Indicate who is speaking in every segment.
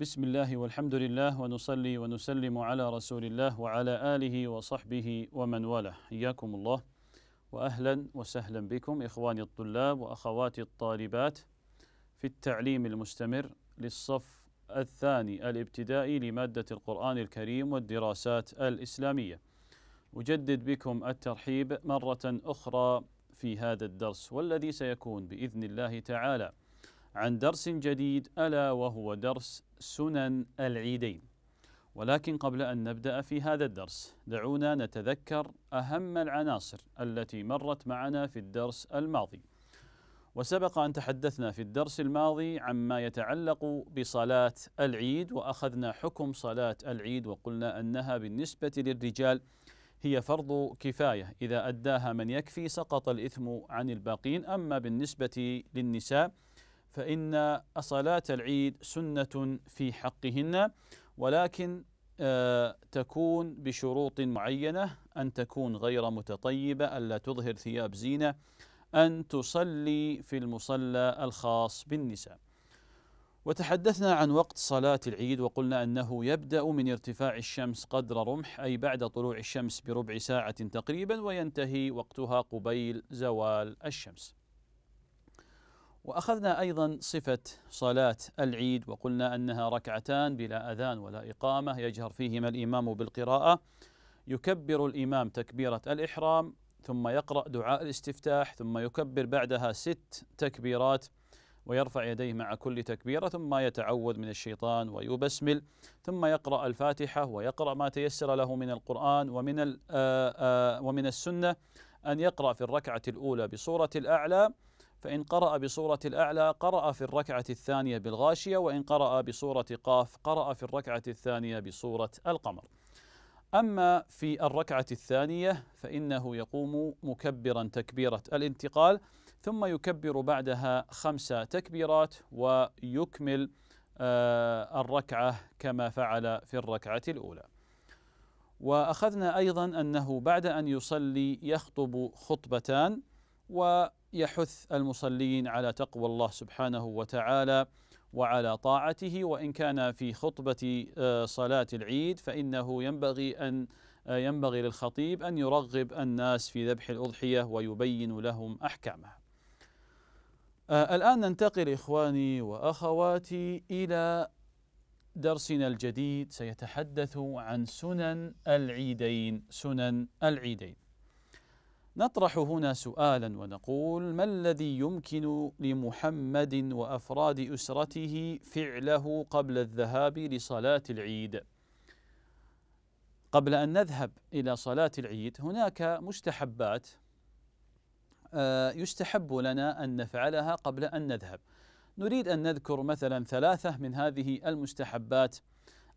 Speaker 1: بسم الله والحمد لله ونصلي ونسلم على رسول الله وعلى آله وصحبه ومن والاه حياكم الله وأهلا وسهلا بكم إخواني الطلاب وأخواتي الطالبات في التعليم المستمر للصف الثاني الابتدائي لمادة القرآن الكريم والدراسات الإسلامية أجدد بكم الترحيب مرة أخرى في هذا الدرس والذي سيكون بإذن الله تعالى عن درس جديد الا وهو درس سنن العيدين. ولكن قبل ان نبدا في هذا الدرس دعونا نتذكر اهم العناصر التي مرت معنا في الدرس الماضي. وسبق ان تحدثنا في الدرس الماضي عما يتعلق بصلاه العيد واخذنا حكم صلاه العيد وقلنا انها بالنسبه للرجال هي فرض كفايه اذا اداها من يكفي سقط الاثم عن الباقين اما بالنسبه للنساء فإن صلاة العيد سنة في حقهن ولكن آه، تكون بشروط معينة أن تكون غير متطيبة ألا تظهر ثياب زينة أن تصلي في المصلى الخاص بالنساء وتحدثنا عن وقت صلاة العيد وقلنا أنه يبدأ من ارتفاع الشمس قدر رمح أي بعد طلوع الشمس بربع ساعة تقريبا وينتهي وقتها قبيل زوال الشمس واخذنا ايضا صفه صلاه العيد وقلنا انها ركعتان بلا اذان ولا اقامه يجهر فيهما الامام بالقراءه يكبر الامام تكبيره الاحرام ثم يقرا دعاء الاستفتاح ثم يكبر بعدها ست تكبيرات ويرفع يديه مع كل تكبيره ثم يتعوذ من الشيطان ويبسمل ثم يقرا الفاتحه ويقرا ما تيسر له من القران ومن آه، آه، ومن السنه ان يقرا في الركعه الاولى بصوره الاعلى فإن قرأ بصورة الأعلى قرأ في الركعة الثانية بالغاشية وإن قرأ بصورة قاف قرأ في الركعة الثانية بصورة القمر أما في الركعة الثانية فإنه يقوم مكبرا تكبيرة الانتقال ثم يكبر بعدها خمس تكبيرات ويكمل آه، الركعة كما فعل في الركعة الأولى. وأخذنا أيضا أنه بعد أن يصلي يخطب خطبتان و يحث المصلين على تقوى الله سبحانه وتعالى وعلى طاعته وان كان في خطبه آه، صلاه العيد فانه ينبغي ان آه، ينبغي للخطيب ان يرغب الناس في ذبح الاضحيه ويبين لهم احكامها. آه، الان ننتقل اخواني واخواتي الى درسنا الجديد سيتحدث عن سنن العيدين، سنن العيدين. نطرح هنا سؤالا ونقول ما الذي يمكن لمحمد وافراد اسرته فعله قبل الذهاب لصلاه العيد قبل ان نذهب الى صلاه العيد هناك مستحبات آه، يستحب لنا ان نفعلها قبل ان نذهب نريد ان نذكر مثلا ثلاثه من هذه المستحبات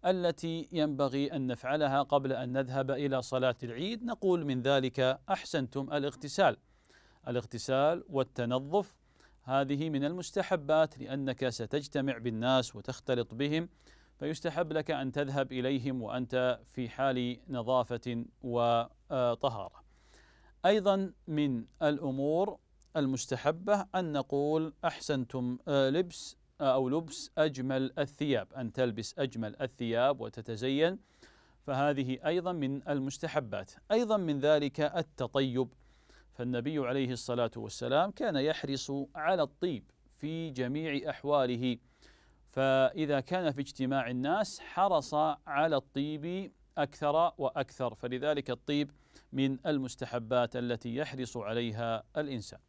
Speaker 1: التي ينبغي أن نفعلها قبل أن نذهب إلى صلاة العيد نقول من ذلك أحسنتم الاغتسال الاغتسال والتنظف هذه من المستحبات لأنك ستجتمع بالناس وتختلط بهم فيستحب لك أن تذهب إليهم وأنت في حال نظافة وطهارة أيضا من الأمور المستحبة أن نقول أحسنتم آه، لبس أو لبس أجمل الثياب أن تلبس أجمل الثياب وتتزين فهذه أيضا من المستحبات أيضا من ذلك التطيب فالنبي عليه الصلاة والسلام كان يحرص على الطيب في جميع أحواله فإذا كان في اجتماع الناس حرص على الطيب أكثر وأكثر فلذلك الطيب من المستحبات التي يحرص عليها الإنسان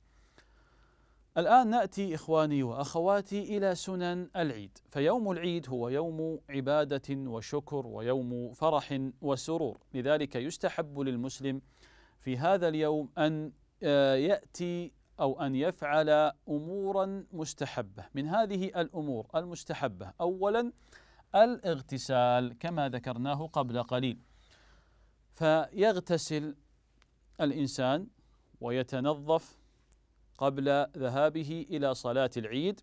Speaker 1: الآن نأتي إخواني وأخواتي إلى سنن العيد، فيوم العيد هو يوم عبادة وشكر ويوم فرح وسرور، لذلك يستحب للمسلم في هذا اليوم أن آه، يأتي أو أن يفعل أمورا مستحبة، من هذه الأمور المستحبة أولا الاغتسال كما ذكرناه قبل قليل، فيغتسل الإنسان ويتنظف قبل ذهابه إلى صلاة العيد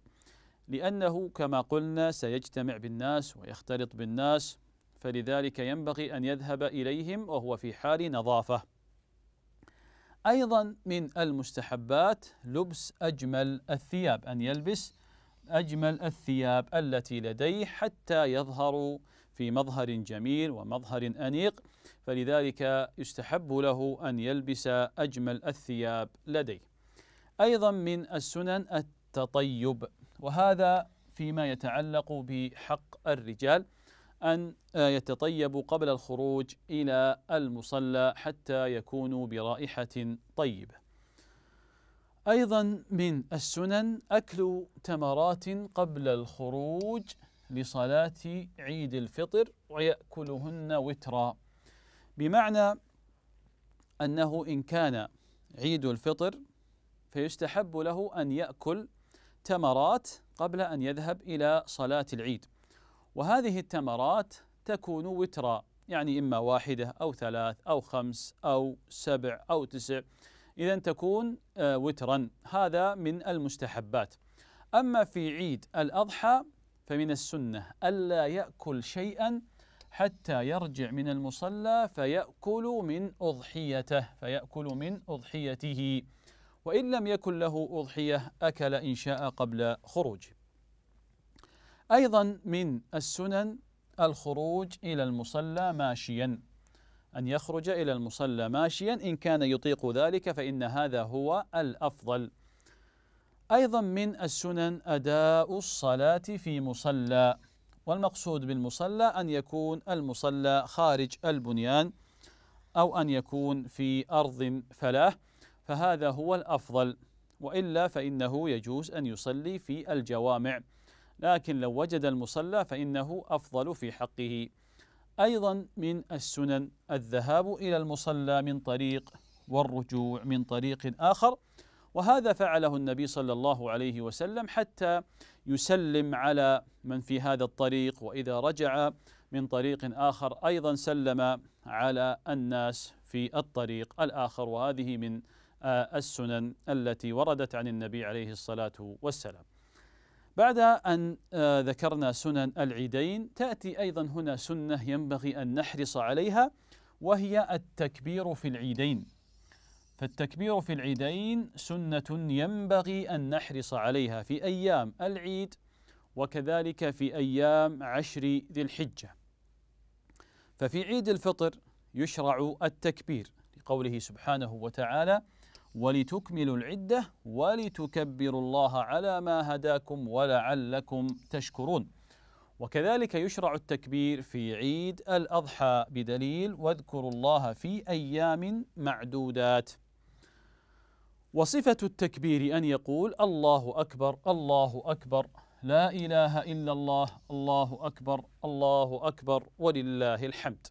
Speaker 1: لأنه كما قلنا سيجتمع بالناس ويختلط بالناس فلذلك ينبغي أن يذهب إليهم وهو في حال نظافة أيضا من المستحبات لبس أجمل الثياب أن يلبس أجمل الثياب التي لديه حتى يظهر في مظهر جميل ومظهر أنيق فلذلك يستحب له أن يلبس أجمل الثياب لديه أيضا من السنن التطيب وهذا فيما يتعلق بحق الرجال أن يتطيبوا قبل الخروج إلى المصلى حتى يكونوا برائحة طيبة. أيضا من السنن أكل تمرات قبل الخروج لصلاة عيد الفطر ويأكلهن وترا بمعنى أنه إن كان عيد الفطر فيستحب له أن يأكل تمرات قبل أن يذهب إلى صلاة العيد وهذه التمرات تكون وترا يعني إما واحدة أو ثلاث أو خمس أو سبع أو تسع إذا تكون آه، وترا هذا من المستحبات أما في عيد الأضحى فمن السنة ألا يأكل شيئا حتى يرجع من المصلى فيأكل من أضحيته فيأكل من أضحيته وإن لم يكن له أضحية أكل إن شاء قبل خروجه أيضا من السنن الخروج إلى المصلى ماشيا أن يخرج إلى المصلى ماشيا إن كان يطيق ذلك فإن هذا هو الأفضل أيضا من السنن أداء الصلاة في مصلى والمقصود بالمصلى أن يكون المصلى خارج البنيان أو أن يكون في أرض فلاه فهذا هو الأفضل وإلا فإنه يجوز أن يصلي في الجوامع لكن لو وجد المصلى فإنه أفضل في حقه أيضا من السنن الذهاب إلى المصلى من طريق والرجوع من طريق آخر وهذا فعله النبي صلى الله عليه وسلم حتى يسلم على من في هذا الطريق واذا رجع من طريق اخر ايضا سلم على الناس في الطريق الاخر وهذه من السنن التي وردت عن النبي عليه الصلاة والسلام بعد أن آه، ذكرنا سنن العيدين تأتي أيضا هنا سنة ينبغي أن نحرص عليها وهي التكبير في العيدين فالتكبير في العيدين سنة ينبغي أن نحرص عليها في أيام العيد وكذلك في أيام عشر ذي الحجة ففي عيد الفطر يشرع التكبير لقوله سبحانه وتعالى ولتكملوا العدة ولتكبروا الله على ما هداكم ولعلكم تشكرون وكذلك يشرع التكبير في عيد الأضحى بدليل واذكروا الله في أيام معدودات وصفة التكبير أن يقول الله أكبر الله أكبر لا إله إلا الله الله أكبر الله أكبر ولله الحمد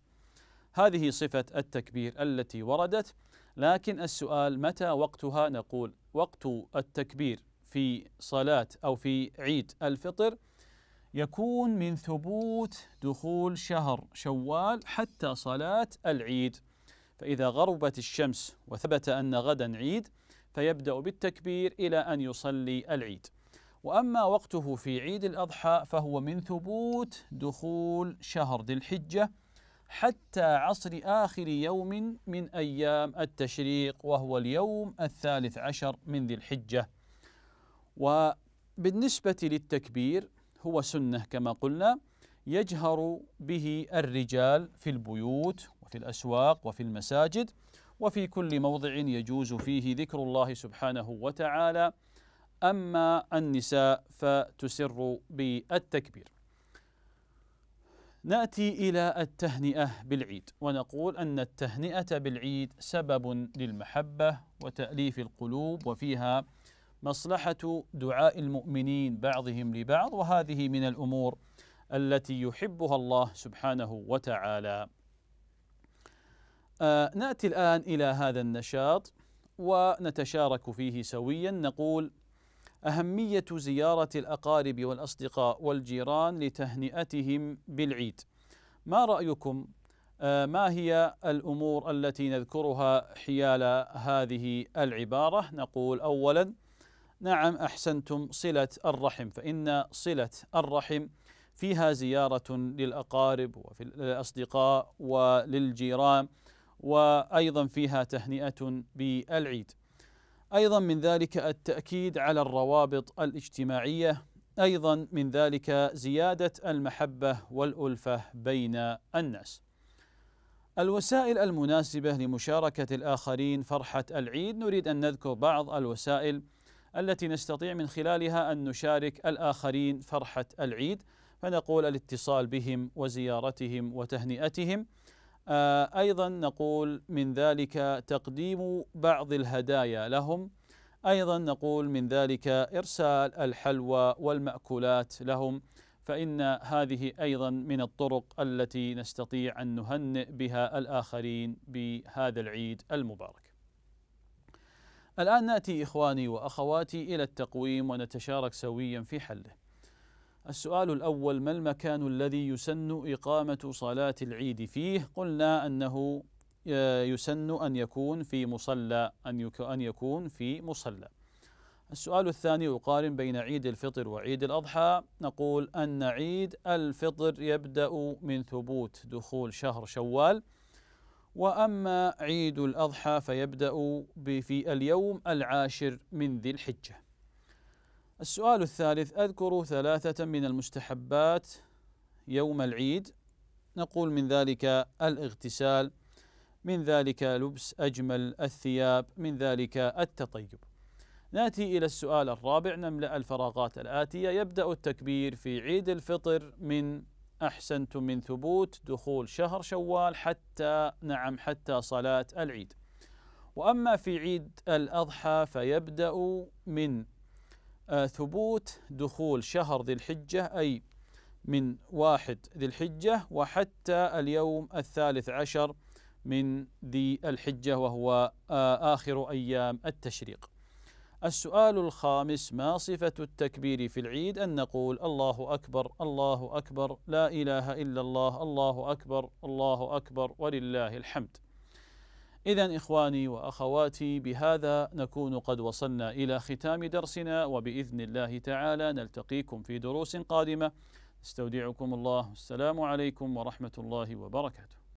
Speaker 1: هذه صفة التكبير التي وردت لكن السؤال متى وقتها نقول وقت التكبير في صلاة أو في عيد الفطر يكون من ثبوت دخول شهر شوال حتى صلاة العيد فإذا غربت الشمس وثبت أن غدا عيد فيبدأ بالتكبير إلى أن يصلي العيد وأما وقته في عيد الأضحى فهو من ثبوت دخول شهر ذي الحجة حتى عصر آخر يوم من أيام التشريق وهو اليوم الثالث عشر من ذي الحجة وبالنسبة للتكبير هو سنة كما قلنا يجهر به الرجال في البيوت وفي الأسواق وفي المساجد وفي كل موضع يجوز فيه ذكر الله سبحانه وتعالى أما النساء فتسر بالتكبير ناتي الى التهنئه بالعيد ونقول ان التهنئه بالعيد سبب للمحبه وتاليف القلوب وفيها مصلحه دعاء المؤمنين بعضهم لبعض وهذه من الامور التي يحبها الله سبحانه وتعالى. آه ناتي الان الى هذا النشاط ونتشارك فيه سويا نقول أهمية زيارة الأقارب والأصدقاء والجيران لتهنئتهم بالعيد ما رأيكم آه، ما هي الأمور التي نذكرها حيال هذه العبارة نقول أولا نعم أحسنتم صلة الرحم فإن صلة الرحم فيها زيارة للأقارب وفي الأصدقاء وللجيران وأيضا فيها تهنئة بالعيد ايضا من ذلك التاكيد على الروابط الاجتماعيه ايضا من ذلك زياده المحبه والالفه بين الناس الوسائل المناسبه لمشاركه الاخرين فرحه العيد نريد ان نذكر بعض الوسائل التي نستطيع من خلالها ان نشارك الاخرين فرحه العيد فنقول الاتصال بهم وزيارتهم وتهنئتهم آه، أيضا نقول من ذلك تقديم بعض الهدايا لهم أيضا نقول من ذلك إرسال الحلوى والمأكولات لهم فإن هذه أيضا من الطرق التي نستطيع أن نهنئ بها الآخرين بهذا العيد المبارك. الآن نأتي إخواني وأخواتي إلى التقويم ونتشارك سويا في حله. السؤال الأول ما المكان الذي يسن إقامة صلاة العيد فيه؟ قلنا أنه آه، يسن أن يكون في مصلى أن أن يكون في مصلى. السؤال الثاني أقارن بين عيد الفطر وعيد الأضحى نقول أن عيد الفطر يبدأ من ثبوت دخول شهر شوال وأما عيد الأضحى فيبدأ في اليوم العاشر من ذي الحجة السؤال الثالث أذكر ثلاثة من المستحبات يوم العيد نقول من ذلك الاغتسال من ذلك لبس أجمل الثياب من ذلك التطيب ناتي إلى السؤال الرابع نملأ الفراغات الآتية يبدأ التكبير في عيد الفطر من أحسنتم من ثبوت دخول شهر شوال حتى نعم حتى صلاة العيد وأما في عيد الأضحى فيبدأ من آه، ثبوت دخول شهر ذي الحجة أي من واحد ذي الحجة وحتى اليوم الثالث عشر من ذي الحجة وهو آه، آخر أيام التشريق السؤال الخامس ما صفة التكبير في العيد أن نقول الله أكبر الله أكبر لا إله إلا الله الله أكبر الله أكبر ولله الحمد إذا إخواني وأخواتي بهذا نكون قد وصلنا إلى ختام درسنا وبإذن الله تعالى نلتقيكم في دروس قادمة استودعكم الله السلام عليكم ورحمة الله وبركاته